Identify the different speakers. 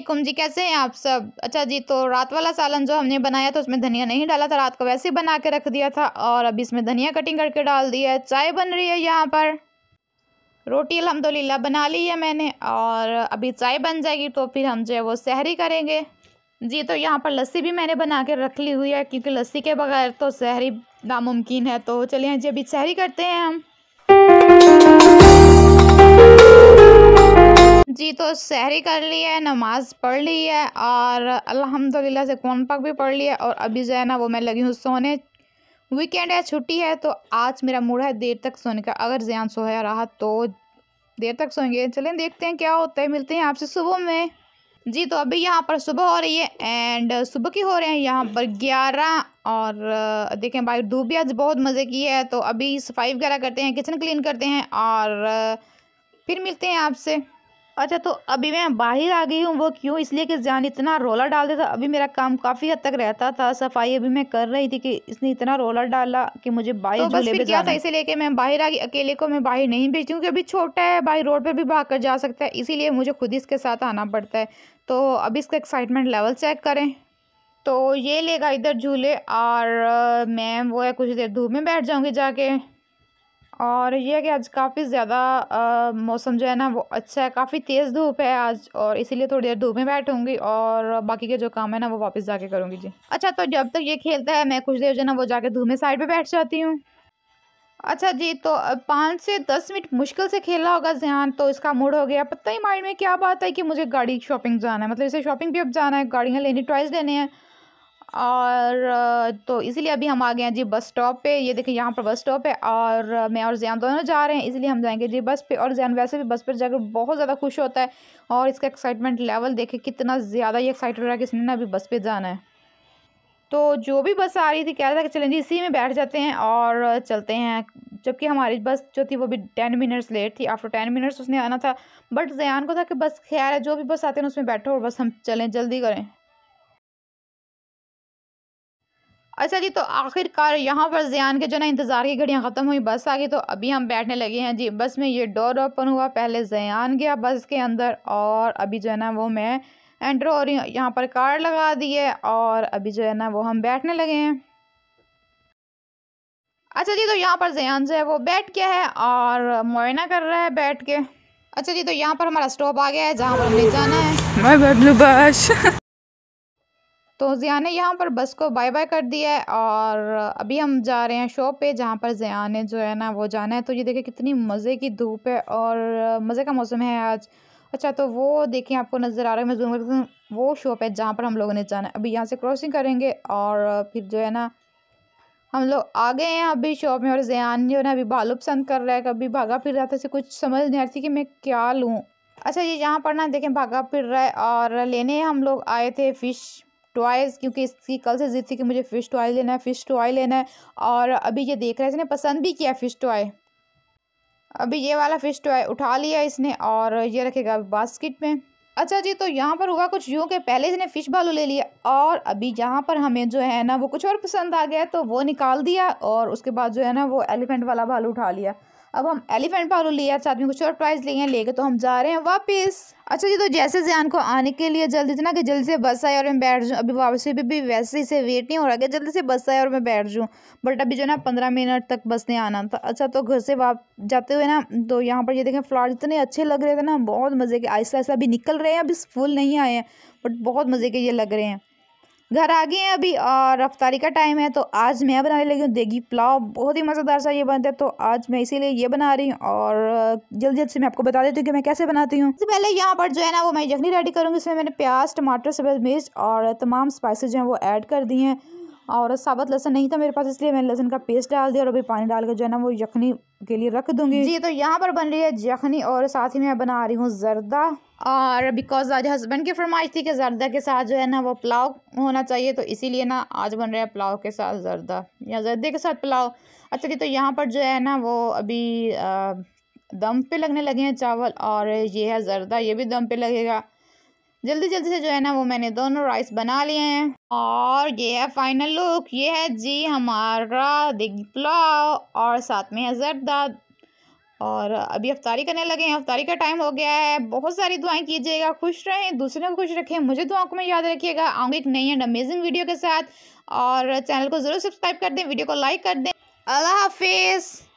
Speaker 1: असलम जी कैसे हैं आप सब अच्छा जी तो रात वाला सालन जो हमने बनाया था उसमें धनिया नहीं डाला था रात को वैसे ही बना के रख दिया था और अभी इसमें धनिया कटिंग करके डाल दिया है चाय बन रही है यहाँ पर रोटी अलहमदिल्ला बना ली है मैंने और अभी चाय बन जाएगी तो फिर हम जो है वो सहरी करेंगे जी तो यहाँ पर लस्सी भी मैंने बना के रख ली हुई है क्योंकि लस्सी के बगैर तो सहरी नामुमकिन है तो चलिए जी अभी सहरी करते हैं हम जी तो सहरी कर ली है नमाज़ पढ़ ली है और अल्हम्दुलिल्लाह से कौन पक भी पढ़ लिया और अभी जो है ना वो मैं लगी हूँ सोने वीकेंड है छुट्टी है तो आज मेरा मूड है देर तक सोने का अगर जयान सोया रहा तो देर तक सोएंगे चलें देखते हैं क्या होता है मिलते हैं आपसे सुबह में जी तो अभी यहाँ पर सुबह हो रही है एंड सुबह की हो रहे हैं यहाँ पर ग्यारह और देखें भाई धूप भी आज बहुत मज़े की है तो अभी सफाई वगैरह करते हैं किचन क्लीन करते हैं और फिर मिलते हैं आपसे अच्छा तो अभी मैं बाहर आ गई हूँ वो क्यों इसलिए कि जान इतना रोलर डाल देता अभी मेरा काम काफ़ी हद तक रहता था सफाई अभी मैं कर रही थी कि इसने इतना रोलर डाला कि मुझे बाहर तो बस क्या था इसीलिए कि मैं बाहर आ गई अकेले को मैं बाहर नहीं भेजती हूँ क्योंकि अभी छोटा है बाहर रोड पर भी भाग कर जा सकता है इसीलिए मुझे खुद इसके साथ आना पड़ता है तो अभी इसका एक्साइटमेंट लेवल चेक करें तो ये लेगा इधर झूले और मैं वो है कुछ देर धूप में बैठ जाऊँगी जाके और यह कि आज काफ़ी ज़्यादा मौसम जो है ना वो अच्छा है काफ़ी तेज़ धूप है आज और इसीलिए थोड़ी देर धूप में बैठूंगी और बाकी के जो काम है ना वो वापस जाके करूँगी जी अच्छा तो जब तक ये खेलता है मैं कुछ देर जो है ना वो जाके धूप में साइड पर बैठ जाती हूँ अच्छा जी तो पाँच से दस मिनट मुश्किल से खेला होगा ज्यान तो इसका मूड हो गया पता ही माइंड में क्या बात है कि मुझे गाड़ी शॉपिंग जाना है मतलब इसे शॉपिंग भी अब जाना है गाड़ियाँ लेनी टॉयज लेने हैं और तो इसीलिए अभी हम आ गए हैं जी बस स्टॉप पे ये देखिए यहाँ पर बस स्टॉप है और मैं और जैन दोनों जा रहे हैं इसलिए हम जाएंगे जी बस पे और जैन वैसे भी बस पर जाकर बहुत ज़्यादा खुश होता है और इसका एक्साइटमेंट लेवल देखे कितना ज़्यादा ये एक्साइटेड रहा है किसने ना अभी बस पर जाना है तो जो भी बस आ रही थी कह रहा था कि चलें जी इसी में बैठ जाते हैं और चलते हैं जबकि हमारी बस जो थी वो भी टेन मिनट्स लेट थी आफ्टर टेन मिनट्स उसने आना था बट जयान को था कि बस खैर है जो भी बस आते हैं उसमें बैठो और बस हम चलें जल्दी करें अच्छा जी तो आखिरकार यहाँ पर जियान के जो ना इंतज़ार की घड़ियाँ ख़त्म हुई बस आ गई तो अभी हम बैठने लगे हैं जी बस में ये डोर ओपन हुआ पहले जयान गया बस के अंदर और अभी जो है ना वो मैं एंटर हो रही हूँ यहाँ पर कार लगा दी है और अभी जो है ना वो हम बैठने लगे हैं अच्छा जी तो यहाँ पर जयान जो है वो बैठ गया है और मुआयना कर रहा है बैठ के अच्छा जी तो यहाँ पर हमारा स्टॉप आ गया है जहाँ पर ले जाना है तो ज़िया ने यहाँ पर बस को बाय बाय कर दिया है और अभी हम जा रहे हैं शॉप पे जहाँ पर ज़िया ने जो है ना वो जाना है तो ये देखिए कितनी मज़े की धूप है और मज़े का मौसम है आज अच्छा तो वो देखिए आपको नज़र आ रहा है मैं जूम वो शॉप है जहाँ पर हम लोगों ने जाना है अभी यहाँ से क्रॉसिंग करेंगे और फिर जो है ना हम लोग आ गए हैं अभी शॉप में और जयान जो है अभी भालू पसंद कर रहा है कभी भागा फिर रहा था इसे कुछ समझ नहीं आ रही थी कि मैं क्या लूँ अच्छा ये यहाँ पर ना देखें भागा फिर रहा है और लेने हम लोग आए थे फ़िश टॉयज़ क्योंकि इसकी कल से ज़िद थी कि मुझे फ़िश टॉय लेना है फ़िश टॉय लेना है और अभी ये देख रहा है इसने पसंद भी किया फ़िश टॉय अभी ये वाला फ़िश टॉय उठा लिया इसने और ये रखेगा बास्केट में अच्छा जी तो यहाँ पर हुआ कुछ यूँ कि पहले इसने फ़िश भालू ले लिया और अभी यहाँ पर हमें जो है ना वो कुछ और पसंद आ गया तो वो निकाल दिया और उसके बाद जो है ना वो एलिफेंट वाला भालू उठा लिया अब हम एलिफेंट पालो लिया साथ में कुछ और प्राइस लिए हैं लेके तो हम जा रहे हैं वापस अच्छा जी तो जैसे जान को आने के लिए जल्दी जितना कि जल्दी से बस आए और मैं बैठ जाऊँ अभी वापसी भी, भी वैसे से वेट नहीं हो रहा कि जल्दी से बस आए और मैं बैठ जाऊँ बट अभी जो ना पंद्रह मिनट तक बस नहीं आना था अच्छा तो घर से वाप जाते हुए ना तो यहाँ पर ये देखें फ्लावर इतने अच्छे लग रहे थे ना बहुत मज़े के आहिस्ता आहिस्ता अभी निकल रहे हैं अभी फूल नहीं आए हैं बट बहुत मज़े के ये लग रहे हैं घर आ गए हैं अभी और रफ्तारी का टाइम है तो आज मैं बनाने लगी हूँ देगी पुलाव बहुत ही मज़ेदार सा ये बनता है तो आज मैं इसीलिए ये बना रही हूँ और जल्दी जल्दी से मैं आपको बता देती हूँ कि मैं कैसे बनाती हूँ सबसे पहले यहाँ पर जो है ना वो मैं यखनी रेडी करूँगी इसमें मैंने प्याज टमाटर सब मिर्च और तमाम स्पाइसेज जो हैं वो ऐड कर दिए हैं और साबत लहसन नहीं था मेरे पास इसलिए मैंने लहसन का पेस्ट डाल दिया और अभी पानी डाल के जो है ना वो यखनी के लिए रख दूंगी जी तो यहाँ पर बन रही है यखनी और साथ ही मैं बना रही हूँ जर्दा और बिकॉज आज हस्बैंड की फरमाइश थी कि जर्दा के साथ जो है ना वो पुलाव होना चाहिए तो इसीलिए ना आज बन रहा है पुलाव के साथ जर्दा या जर्दे के साथ पुलाव अच्छा जी तो यहाँ पर जो है ना वो अभी आ, दम पे लगने लगे हैं चावल और ये है जर्दा ये भी दम पे लगेगा जल्दी जल्दी से जो है ना वो मैंने दोनों राइस बना लिए हैं और ये है फाइनल लुक ये है जी हमारा दिग पुलाव और साथ में है जरदा और अभी अफ्तारी करने लगे हैं अफ्तारी का टाइम हो गया है बहुत सारी दुआएं कीजिएगा खुश रहें दूसरे को खुश रखें मुझे दुआओं तो को में याद रखिएगा आऊँगी एक नई एंड अमेजिंग वीडियो के साथ और चैनल को ज़रूर सब्सक्राइब कर दें वीडियो को लाइक कर दें अल्लाह हाफिज़